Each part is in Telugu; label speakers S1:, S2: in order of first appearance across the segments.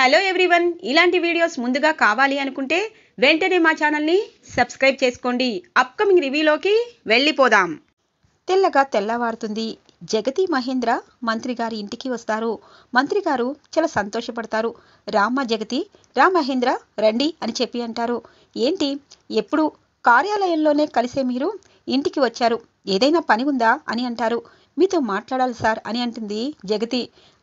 S1: హలో ఎవ్రీవన్ ఇలాంటి వీడియోస్ ముందుగా కావాలి అనుకుంటే వెంటనే మా ఛానల్ని సబ్స్క్రైబ్ చేసుకోండి అప్కమింగ్ రివ్యూలోకి వెళ్ళిపోదాం తెల్లగా తెల్లవారుతుంది జగతి మహేంద్ర మంత్రి గారి ఇంటికి వస్తారు మంత్రి గారు చాలా సంతోషపడతారు రామ జగతి రా మహేంద్ర రండి అని చెప్పి అంటారు ఏంటి ఎప్పుడు కార్యాలయంలోనే కలిసే మీరు ఇంటికి వచ్చారు ఏదైనా పని ఉందా అని అంటారు మీతో మాట్లాడాలి సార్ అని అంటుంది జగతి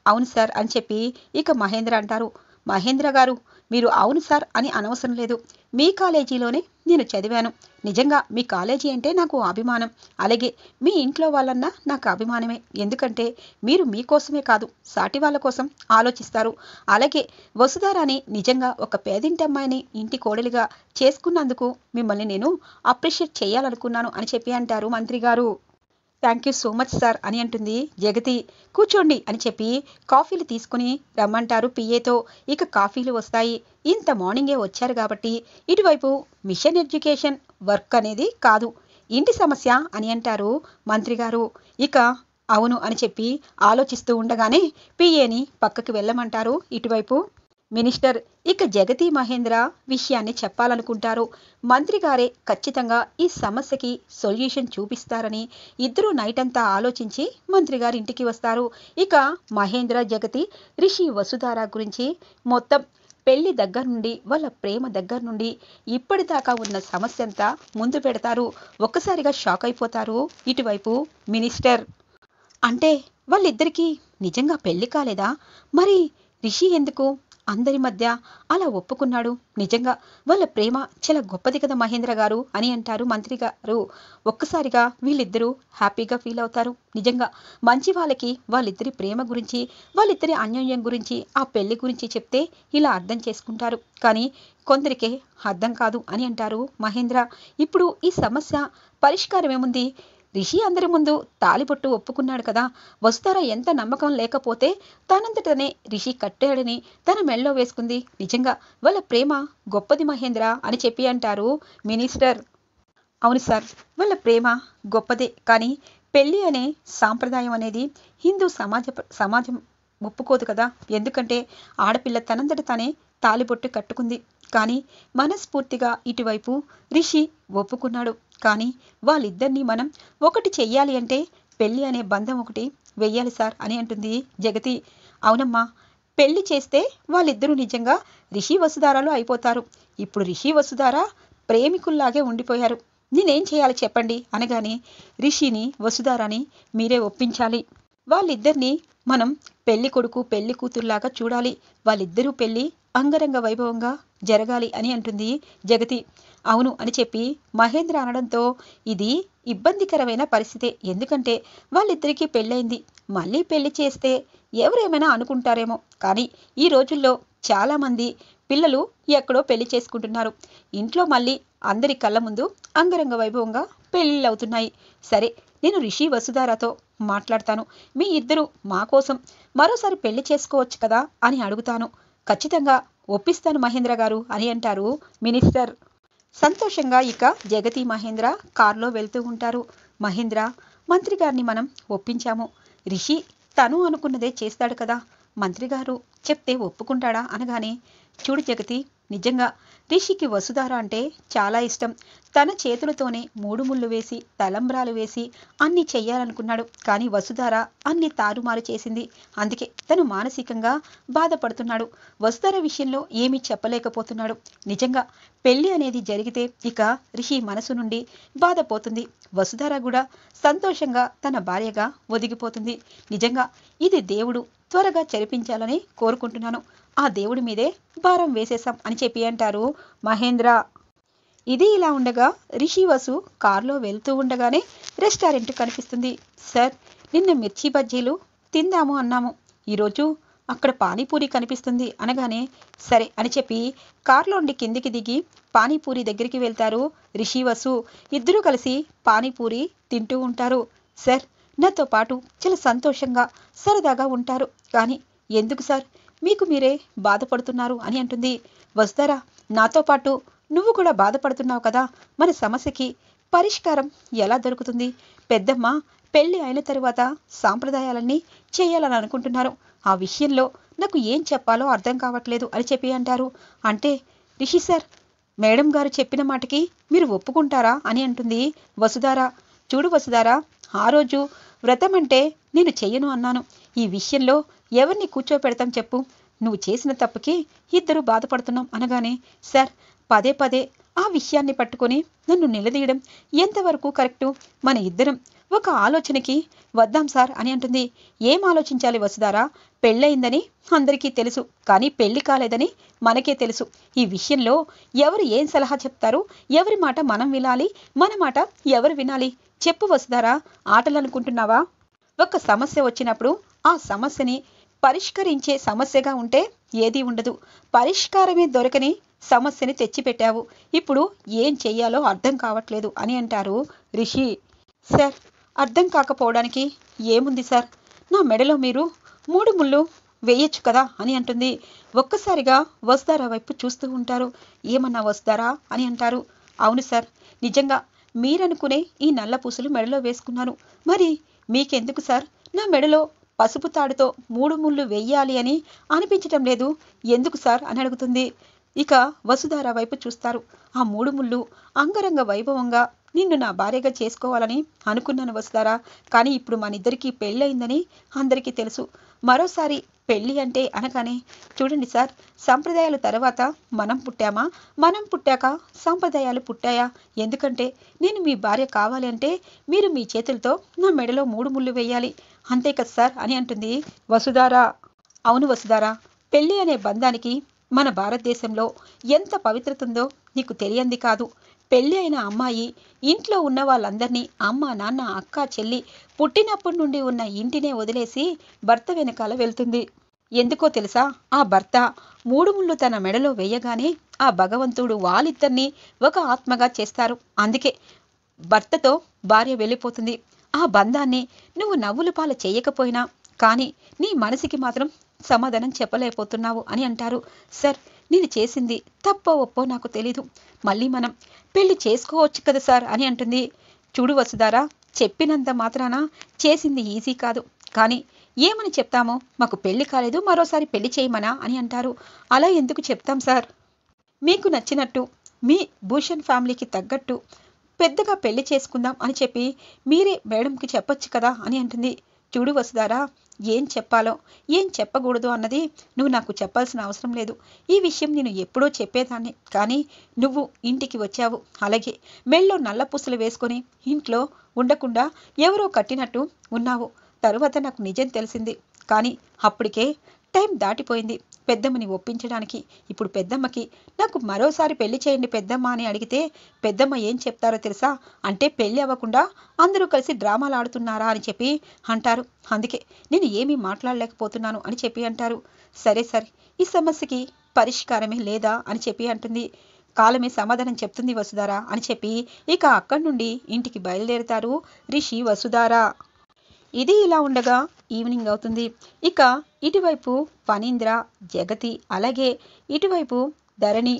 S1: అవును సార్ అని చెప్పి ఇక మహేంద్ర అంటారు మహేంద్ర గారు మీరు అవును సార్ అని అనవసరం లేదు మీ కాలేజీలోనే నేను చదివాను నిజంగా మీ కాలేజీ అంటే నాకు అభిమానం అలాగే మీ ఇంట్లో వాళ్ళన్నా నాకు అభిమానమే ఎందుకంటే మీరు మీకోసమే కాదు సాటి వాళ్ళ కోసం ఆలోచిస్తారు అలాగే వసుధారాని నిజంగా ఒక పేదింటి అమ్మాయిని ఇంటి కోడలిగా చేసుకున్నందుకు మిమ్మల్ని నేను అప్రిషియేట్ చేయాలనుకున్నాను అని చెప్పి అంటారు మంత్రి గారు thank you so much sir అని అంటుంది జగతి కూర్చోండి అని చెప్పి కాఫీలు తీసుకుని రమ్మంటారు పిఏతో ఇక కాఫీలు వస్తాయి ఇంత మార్నింగే వచ్చారు కాబట్టి ఇటువైపు మిషన్ ఎడ్యుకేషన్ వర్క్ అనేది కాదు ఇంటి సమస్య అని అంటారు మంత్రి గారు ఇక అవును అని చెప్పి ఆలోచిస్తూ ఉండగానే పిఏని పక్కకి వెళ్ళమంటారు ఇటువైపు మినిస్టర్ ఇక జగతి మహేంద్ర విషయాన్ని చెప్పాలనుకుంటారు మంత్రి గారే ఖచ్చితంగా ఈ సమస్యకి సొల్యూషన్ చూపిస్తారని ఇద్దరూ నైట్ అంతా ఆలోచించి మంత్రి గారి ఇంటికి వస్తారు ఇక మహేంద్ర జగతి రిషి వసుధార గురించి మొత్తం పెళ్లి దగ్గర నుండి వాళ్ళ ప్రేమ దగ్గర నుండి ఇప్పటిదాకా ఉన్న సమస్య అంతా ముందు పెడతారు ఒక్కసారిగా షాక్ అయిపోతారు ఇటువైపు మినిస్టర్ అంటే వాళ్ళిద్దరికీ నిజంగా పెళ్లి కాలేదా మరి రిషి ఎందుకు అందరి మధ్య అలా ఒప్పుకున్నాడు నిజంగా వాళ్ళ ప్రేమ చాలా గొప్పది కదా మహేంద్ర గారు అని అంటారు మంత్రి గారు ఒక్కసారిగా వీళ్ళిద్దరూ హ్యాపీగా ఫీల్ అవుతారు నిజంగా మంచి వాళ్ళకి వాళ్ళిద్దరి ప్రేమ గురించి వాళ్ళిద్దరి అన్యోన్యం గురించి ఆ పెళ్లి గురించి చెప్తే ఇలా అర్థం చేసుకుంటారు కానీ కొందరికే అర్థం కాదు అని అంటారు మహేంద్ర ఇప్పుడు ఈ సమస్య పరిష్కారం ఏముంది రిషి అందరి ముందు తాలిబొట్టు ఒప్పుకున్నాడు కదా వస్తారా ఎంత నమ్మకం లేకపోతే తనంతటనే రిషి కట్టాడని తన మెళ్ళో వేసుకుంది నిజంగా వాళ్ళ ప్రేమ గొప్పది మహేంద్ర అని చెప్పి అంటారు మినిస్టర్ అవును సార్ వాళ్ళ ప్రేమ గొప్పదే కానీ పెళ్ళి అనే సాంప్రదాయం అనేది హిందూ సమాజ సమాజం ఒప్పుకోదు కదా ఎందుకంటే ఆడపిల్ల తనంతట తానే తాలిబొట్టు కట్టుకుంది కానీ మనస్ఫూర్తిగా ఇటువైపు రిషి ఒప్పుకున్నాడు కానీ వాళ్ళిద్దరినీ మనం ఒకటి చెయ్యాలి అంటే పెళ్ళి అనే బంధం ఒకటి వెయ్యాలి సార్ అని అంటుంది జగతి అవునమ్మా పెళ్లి చేస్తే వాళ్ళిద్దరూ నిజంగా రిషి వసుధారాలు అయిపోతారు ఇప్పుడు రిషి వసుధార ప్రేమికుల్లాగే ఉండిపోయారు నేనేం చేయాలి చెప్పండి అనగానే రిషిని వసుధారాని మీరే ఒప్పించాలి వాళ్ళిద్దరినీ మనం పెళ్లి కొడుకు పెళ్లి కూతురులాగా చూడాలి వాళ్ళిద్దరూ పెళ్లి అంగరంగ వైభవంగా జరగాలి అని అంటుంది జగతి అవును అని చెప్పి మహేంద్ర అనడంతో ఇది ఇబ్బందికరమైన పరిస్థితే ఎందుకంటే వాళ్ళిద్దరికీ పెళ్ళైంది మళ్ళీ పెళ్లి చేస్తే ఎవరేమైనా అనుకుంటారేమో కానీ ఈ రోజుల్లో చాలామంది పిల్లలు ఎక్కడో పెళ్లి చేసుకుంటున్నారు ఇంట్లో మళ్ళీ అందరి కళ్ళ ముందు అంగరంగ వైభవంగా పెళ్ళిళ్ళు అవుతున్నాయి సరే నేను రిషి వసుధారాతో మాట్లాడతాను మీ ఇద్దరు మా కోసం మరోసారి పెళ్లి చేసుకోవచ్చు కదా అని అడుగుతాను ఖచ్చితంగా ఒప్పిస్తాను మహేంద్ర గారు అని అంటారు మినిస్టర్ సంతోషంగా ఇక జగతి మహేంద్ర కారులో వెళ్తూ ఉంటారు మహేంద్ర మంత్రి గారిని మనం ఒప్పించాము రిషి తను అనుకున్నదే చేస్తాడు కదా మంత్రి గారు చెప్తే ఒప్పుకుంటాడా అనగానే చూడు జగతి నిజంగా రిషికి వసుధార అంటే చాలా ఇష్టం తన చేతులతోనే మూడు ముళ్ళు వేసి తలంబ్రాలు వేసి అన్ని చెయ్యాలనుకున్నాడు కానీ వసుధార అన్ని తారుమారు చేసింది అందుకే తను మానసికంగా బాధపడుతున్నాడు వసుధార విషయంలో ఏమీ చెప్పలేకపోతున్నాడు నిజంగా పెళ్లి అనేది జరిగితే ఇక రిషి మనసు నుండి బాధపోతుంది వసుధార కూడా సంతోషంగా తన భార్యగా ఒదిగిపోతుంది నిజంగా ఇది దేవుడు త్వరగా చెరిపించాలని కోరుకుంటున్నాను ఆ దేవుడి మీదే భారం వేసేశాం అని చెప్పి అంటారు మహేంద్ర ఇది ఇలా ఉండగా రిషి వసు కారులో వెళ్తూ ఉండగానే రెస్టారెంట్ కనిపిస్తుంది సార్ నిన్న మిర్చి బజ్జీలు తిందాము అన్నాము ఈరోజు అక్కడ పానీపూరి కనిపిస్తుంది అనగానే సరే అని చెప్పి కారులోండి కిందికి దిగి పానీపూరి దగ్గరికి వెళ్తారు రిషి వసు ఇద్దరూ కలిసి పానీపూరి తింటూ ఉంటారు సార్ నాతో పాటు చాలా సంతోషంగా సరదాగా ఉంటారు కానీ ఎందుకు సార్ మీకు మీరే బాధపడుతున్నారు అని అంటుంది వస్తారా నాతో పాటు నువ్వు కూడా బాధపడుతున్నావు కదా మన సమస్యకి పరిష్కారం ఎలా దొరుకుతుంది పెద్దమ్మ పెళ్లి అయిన తరువాత సాంప్రదాయాలన్నీ చేయాలని అనుకుంటున్నారు ఆ విషయంలో నాకు ఏం చెప్పాలో అర్థం కావట్లేదు అని చెప్పి అంటారు అంటే రిషి సార్ మేడం గారు చెప్పిన మాటకి మీరు ఒప్పుకుంటారా అని అంటుంది వసుధారా చూడు వసుధారా ఆ రోజు వ్రతం అంటే నేను చెయ్యను అన్నాను ఈ విషయంలో ఎవరిని కూర్చోపెడతాం చెప్పు నువ్వు చేసిన తప్పుకి ఇద్దరు బాధపడుతున్నాం అనగానే సార్ పదే పదే ఆ విషయాన్ని పట్టుకొని నన్ను నిలదీయడం ఎంతవరకు కరెక్టు మన ఇద్దరం ఒక ఆలోచనకి వద్దాం సార్ అని అంటుంది ఏం ఆలోచించాలి వసుదారా పెళ్ళయిందని అందరికీ తెలుసు కానీ పెళ్లి కాలేదని మనకే తెలుసు ఈ విషయంలో ఎవరు ఏం సలహా చెప్తారు ఎవరి మాట మనం వినాలి మన మాట ఎవరు వినాలి చెప్పు వసుదారా ఆటలు అనుకుంటున్నావా ఒక సమస్య వచ్చినప్పుడు ఆ సమస్యని పరిష్కరించే సమస్యగా ఉంటే ఏదీ ఉండదు పరిష్కారమే దొరకని సమస్యని తెచ్చిపెట్టావు ఇప్పుడు ఏం చెయ్యాలో అర్థం కావట్లేదు అని అంటారు రిషి సార్ అర్థం కాకపోవడానికి ఏముంది సార్ నా మెడలో మీరు మూడు ముళ్ళు వేయచ్చు కదా అని అంటుంది ఒక్కసారిగా వస్తారా వైపు చూస్తూ ఉంటారు ఏమన్నా వస్తారా అని అంటారు అవును సార్ నిజంగా మీరనుకునే ఈ నల్ల పూసలు మెడలో వేసుకున్నాను మరి మీకెందుకు సార్ నా మెడలో పసుపు తాడుతో మూడు ముళ్ళు వెయ్యాలి అని అనిపించటం లేదు ఎందుకు సార్ అని అడుగుతుంది ఇక వసుధార వైపు చూస్తారు ఆ మూడు ముళ్ళు అంగరంగ వైభవంగా నిన్ను నా భార్యగా చేసుకోవాలని అనుకున్నాను వసుధార కానీ ఇప్పుడు మనిద్దరికీ పెళ్ళయిందని అందరికీ తెలుసు మరోసారి పెళ్ళి అంటే అనగానే చూడండి సార్ సంప్రదాయాల తర్వాత మనం పుట్టామా మనం పుట్టాక సంప్రదాయాలు పుట్టాయా ఎందుకంటే నేను మీ భార్య కావాలి అంటే మీరు మీ చేతులతో నా మెడలో మూడు ముళ్ళు వేయాలి అంతే కదా సార్ అని అంటుంది వసుధారా అవును వసుధారా పెళ్ళి అనే బంధానికి మన భారతదేశంలో ఎంత పవిత్రత ఉందో నీకు తెలియంది కాదు పెళ్ళి అయిన అమ్మాయి ఇంట్లో ఉన్న వాళ్ళందరినీ అమ్మ నాన్న అక్క చెల్లి పుట్టినప్పటి నుండి ఉన్న ఇంటినే వదిలేసి భర్త వెనకాల వెళ్తుంది ఎందుకో తెలుసా ఆ భర్త మూడు ముళ్ళు తన మెడలో వేయగానే ఆ భగవంతుడు వాళ్ళిద్దరినీ ఒక ఆత్మగా చేస్తారు అందుకే భర్తతో భార్య వెళ్ళిపోతుంది ఆ బంధాన్ని నువ్వు నవ్వులు పాలు చేయకపోయినా కానీ నీ మనసుకి మాత్రం సమాధానం చెప్పలేకపోతున్నావు అని అంటారు సార్ నేను చేసింది తప్పో ఒప్పో నాకు తెలీదు మళ్ళీ మనం పెళ్లి చేసుకోవచ్చు కదా సార్ అని అంటుంది చూడు వసుదారా చెప్పినంత మాత్రాన చేసింది ఈజీ కాదు కానీ ఏమని చెప్తామో మాకు పెళ్లి కాలేదు మరోసారి పెళ్లి చేయమనా అని అంటారు అలా ఎందుకు చెప్తాం సార్ మీకు నచ్చినట్టు మీ భూషణ్ ఫ్యామిలీకి తగ్గట్టు పెద్దగా పెళ్లి చేసుకుందాం అని చెప్పి మీరే మేడంకి చెప్పొచ్చు కదా అని అంటుంది చూడు వసుదారా ఏం చెప్పాలో ఏం చెప్పకూడదు అన్నది నువ్వు నాకు చెప్పాల్సిన అవసరం లేదు ఈ విషయం నేను ఎప్పుడో చెప్పేదాన్ని కానీ నువ్వు ఇంటికి వచ్చావు అలాగే మెళ్ళో నల్ల పూసలు వేసుకొని ఇంట్లో ఉండకుండా ఎవరో కట్టినట్టు ఉన్నావు తరువాత నాకు నిజం తెలిసింది కానీ అప్పటికే టైం దాటిపోయింది పెద్దమ్మని ఒప్పించడానికి ఇప్పుడు పెద్దమ్మకి నాకు మరోసారి పెళ్లి చేయండి పెద్దమ్మ అని అడిగితే పెద్దమ్మ ఏం చెప్తారో తెలుసా అంటే పెళ్లి అవ్వకుండా అందరూ కలిసి డ్రామాలు ఆడుతున్నారా అని చెప్పి అంటారు అందుకే నేను ఏమీ మాట్లాడలేకపోతున్నాను అని చెప్పి అంటారు సరే సరే ఈ సమస్యకి పరిష్కారమే లేదా అని చెప్పి అంటుంది కాలమే సమాధానం చెప్తుంది వసుధారా అని చెప్పి ఇక అక్కడి నుండి ఇంటికి బయలుదేరుతారు రిషి వసుధారా ఇది ఇలా ఉండగా ఈవినింగ్ అవుతుంది ఇక ఇటువైపు ఫణీంద్ర జగతి అలాగే ఇటువైపు ధరణి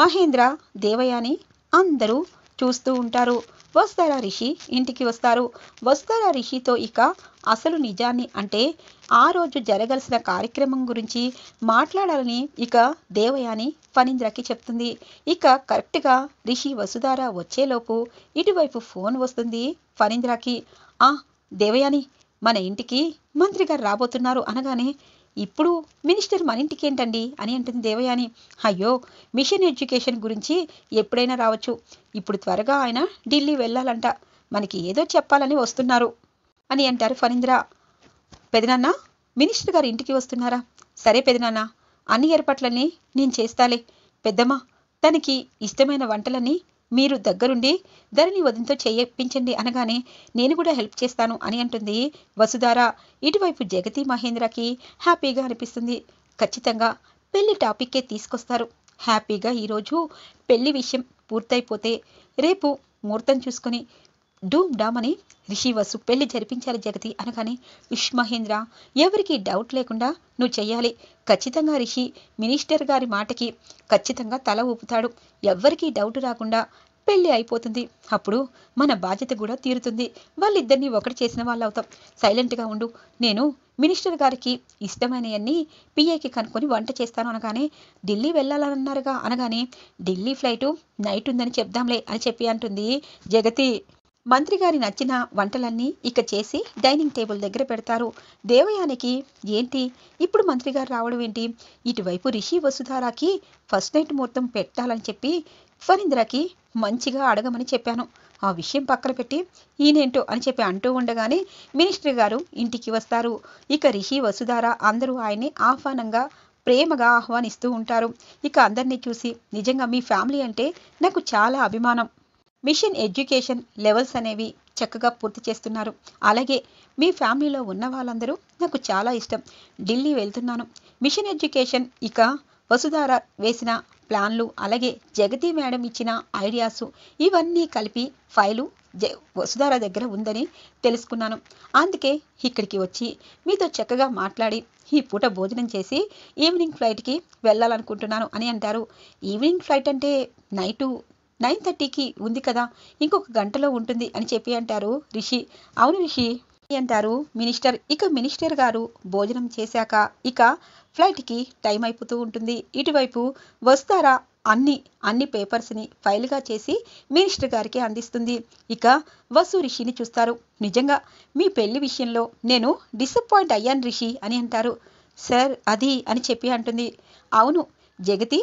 S1: మహేంద్ర దేవయాని అందరూ చూస్తూ ఉంటారు వస్తారా రిషి ఇంటికి వస్తారు వస్తారా రిషితో ఇక అసలు నిజాన్ని అంటే ఆ రోజు జరగాల్సిన కార్యక్రమం గురించి మాట్లాడాలని ఇక దేవయాని ఫణీంద్రకి చెప్తుంది ఇక కరెక్ట్గా రిషి వసుధార వచ్చేలోపు ఇటువైపు ఫోన్ వస్తుంది ఫణీంద్రకి ఆ దేవయాని మన ఇంటికి మంత్రి గారు రాబోతున్నారు అనగానే ఇప్పుడు మినిస్టర్ మన ఇంటికి ఏంటండి అని అంటుంది దేవయాని అయ్యో మిషన్ ఎడ్యుకేషన్ గురించి ఎప్పుడైనా రావచ్చు ఇప్పుడు త్వరగా ఆయన ఢిల్లీ వెళ్ళాలంట మనకి ఏదో చెప్పాలని వస్తున్నారు అని అంటారు ఫణీంద్ర పెదనాన్న మినిస్టర్ గారు ఇంటికి వస్తున్నారా సరే పెదనాన్న అన్ని ఏర్పాట్లన్నీ నేను చేస్తాలే పెద్దమ్మ తనకి ఇష్టమైన వంటలన్నీ మీరు దగ్గరుండి ధరణి వదంతో చేయించండి అనగానే నేను కూడా హెల్ప్ చేస్తాను అని అంటుంది వసుధార ఇటువైపు జగతి మహేంద్రకి హ్యాపీగా అనిపిస్తుంది ఖచ్చితంగా పెళ్లి టాపిక్కే తీసుకొస్తారు హ్యాపీగా ఈరోజు పెళ్లి విషయం పూర్తయిపోతే రేపు ముహూర్తం చూసుకుని డూమ్ డామని రిషి వసు పెళ్లి జరిపించాలి జగతి అనగానే విష్ మహేంద్ర ఎవరికి డౌట్ లేకుండా నువ్వు చెయ్యాలి ఖచ్చితంగా రిషి మినిస్టర్ గారి మాటకి ఖచ్చితంగా తల ఊపుతాడు ఎవరికీ డౌట్ రాకుండా పెళ్లి అయిపోతుంది అప్పుడు మన బాధ్యత కూడా తీరుతుంది వాళ్ళిద్దరినీ ఒకటి చేసిన వాళ్ళు అవుతాం సైలెంట్గా ఉండు నేను మినిస్టర్ గారికి ఇష్టమైనవన్నీ పిఏకి కనుక్కొని వంట చేస్తాను అనగానే ఢిల్లీ వెళ్ళాలన్నారుగా అనగానే ఢిల్లీ ఫ్లైటు నైట్ ఉందని చెప్దాంలే అని చెప్పి అంటుంది జగతి మంత్రి గారి నచ్చిన వంటలన్నీ ఇక చేసి డైనింగ్ టేబుల్ దగ్గర పెడతారు దేవయానికి ఏంటి ఇప్పుడు మంత్రి గారు రావడం ఏంటి ఇటువైపు రిషి వసుధారాకి ఫస్ట్ నైట్ ముహూర్తం పెట్టాలని చెప్పి ఫరీంద్రకి మంచిగా అడగమని చెప్పాను ఆ విషయం పక్కన పెట్టి ఈయనేంటో అని చెప్పి అంటూ ఉండగానే మినిస్టర్ గారు ఇంటికి వస్తారు ఇక రిషి వసుధార అందరూ ఆయన్ని ఆహ్వానంగా ప్రేమగా ఆహ్వానిస్తూ ఉంటారు ఇక అందరినీ చూసి నిజంగా మీ ఫ్యామిలీ అంటే నాకు చాలా అభిమానం మిషన్ ఎడ్యుకేషన్ లెవెల్స్ అనేవి చక్కగా పూర్తి చేస్తున్నారు అలాగే మీ ఫ్యామిలీలో ఉన్న వాళ్ళందరూ నాకు చాలా ఇష్టం ఢిల్లీ వెళ్తున్నాను మిషన్ ఎడ్యుకేషన్ ఇక వసుధార వేసిన ప్లాన్లు అలాగే జగతి మేడం ఇచ్చిన ఐడియాస్ ఇవన్నీ కలిపి ఫైలు వసుధార దగ్గర ఉందని తెలుసుకున్నాను అందుకే ఇక్కడికి వచ్చి మీతో చక్కగా మాట్లాడి ఈ పూట భోజనం చేసి ఈవినింగ్ ఫ్లైట్కి వెళ్ళాలనుకుంటున్నాను అని అంటారు ఈవినింగ్ ఫ్లైట్ అంటే నైటు నైన్ థర్టీకి ఉంది కదా ఇంకొక గంటలో ఉంటుంది అని చెప్పి అంటారు రిషి అవును రిషి అంటారు మినిస్టర్ ఇక మినిస్టర్ గారు భోజనం చేశాక ఇక ఫ్లైట్కి టైం అయిపోతూ ఉంటుంది ఇటువైపు వస్తారా అన్ని అన్ని పేపర్స్ని ఫైల్గా చేసి మినిస్టర్ గారికి అందిస్తుంది ఇక వసు రిషిని చూస్తారు నిజంగా మీ పెళ్లి విషయంలో నేను డిసప్పాయింట్ అయ్యాను రిషి అని అంటారు సార్ అది అని చెప్పి అంటుంది అవును జగతి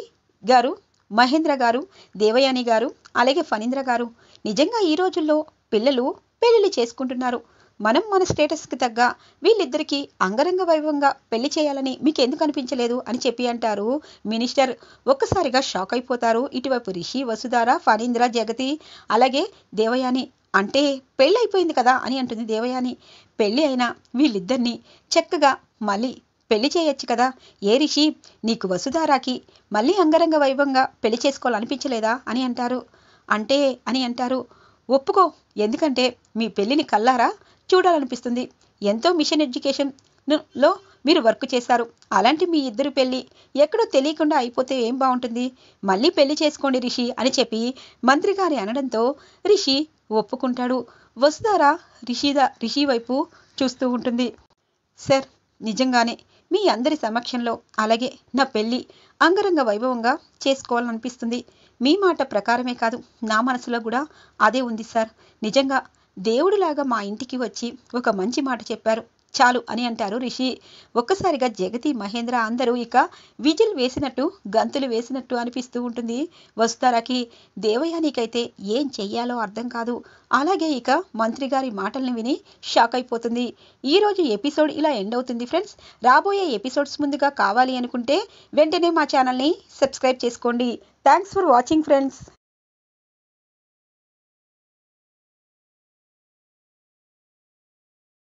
S1: గారు మహేంద్ర గారు దేవయాని గారు అలాగే ఫణీంద్ర గారు నిజంగా ఈ రోజుల్లో పిల్లలు పెళ్లిళ్ళు చేసుకుంటున్నారు మనం మన స్టేటస్కి తగ్గ వీళ్ళిద్దరికీ అంగరంగ వైభవంగా పెళ్లి చేయాలని మీకు ఎందుకు అనిపించలేదు అని చెప్పి అంటారు మినిస్టర్ ఒక్కసారిగా షాక్ అయిపోతారు ఇటువైపు రిషి వసుధార ఫణీంద్ర జగతి అలాగే దేవయాని అంటే పెళ్ళి అయిపోయింది కదా అని అంటుంది దేవయాని పెళ్ళి అయినా వీళ్ళిద్దరినీ చక్కగా మళ్ళీ పెళ్లి చేయొచ్చు కదా ఏ రిషి నీకు వసుధారాకి మళ్ళీ అంగరంగ వైభవంగా పెళ్లి చేసుకోవాలనిపించలేదా అని అంటారు అంటే అని అంటారు ఒప్పుకో ఎందుకంటే మీ పెళ్లిని కల్లారా చూడాలనిపిస్తుంది ఎంతో మిషన్ ఎడ్యుకేషన్ లో మీరు వర్క్ చేశారు అలాంటి మీ ఇద్దరు పెళ్ళి ఎక్కడో తెలియకుండా అయిపోతే ఏం బాగుంటుంది మళ్ళీ పెళ్లి చేసుకోండి రిషి అని చెప్పి మంత్రి గారి అనడంతో రిషి ఒప్పుకుంటాడు వసుధార రిషిదా రిషి వైపు చూస్తూ ఉంటుంది సార్ నిజంగానే మీ అందరి సమక్షంలో అలాగే నా పెళ్ళి అంగరంగ వైభవంగా చేసుకోవాలనిపిస్తుంది మీ మాట ప్రకారమే కాదు నా మనసులో కూడా అదే ఉంది సార్ నిజంగా దేవుడిలాగా మా ఇంటికి వచ్చి ఒక మంచి మాట చెప్పారు చాలు అని అంటారు రిషి ఒక్కసారిగా జగతి మహేంద్ర అందరూ ఇక విజిల్ వేసినట్టు గంతులు వేసినట్టు అనిపిస్తూ ఉంటుంది వస్తారాకి దేవయానికైతే ఏం చెయ్యాలో అర్థం కాదు అలాగే ఇక మంత్రి గారి మాటల్ని విని షాక్ అయిపోతుంది ఈరోజు ఎపిసోడ్ ఇలా ఎండ్ అవుతుంది ఫ్రెండ్స్ రాబోయే ఎపిసోడ్స్ ముందుగా కావాలి అనుకుంటే వెంటనే మా ఛానల్ని సబ్స్క్రైబ్ చేసుకోండి థ్యాంక్స్ ఫర్ వాచింగ్ ఫ్రెండ్స్